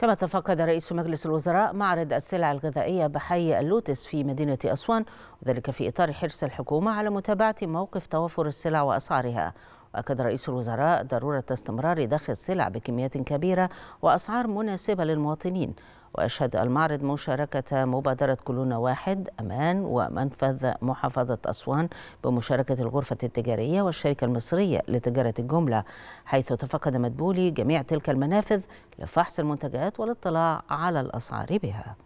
كما تفقد رئيس مجلس الوزراء معرض السلع الغذائية بحي اللوتس في مدينة أسوان وذلك في إطار حرص الحكومة على متابعة موقف توافر السلع وأسعارها وأكد رئيس الوزراء ضرورة استمرار ضخ السلع بكميات كبيرة وأسعار مناسبة للمواطنين وأشهد المعرض مشاركة مبادرة كلنا واحد أمان ومنفذ محافظة أسوان بمشاركة الغرفة التجارية والشركة المصرية لتجارة الجملة حيث تفقد مدبولي جميع تلك المنافذ لفحص المنتجات والاطلاع على الأسعار بها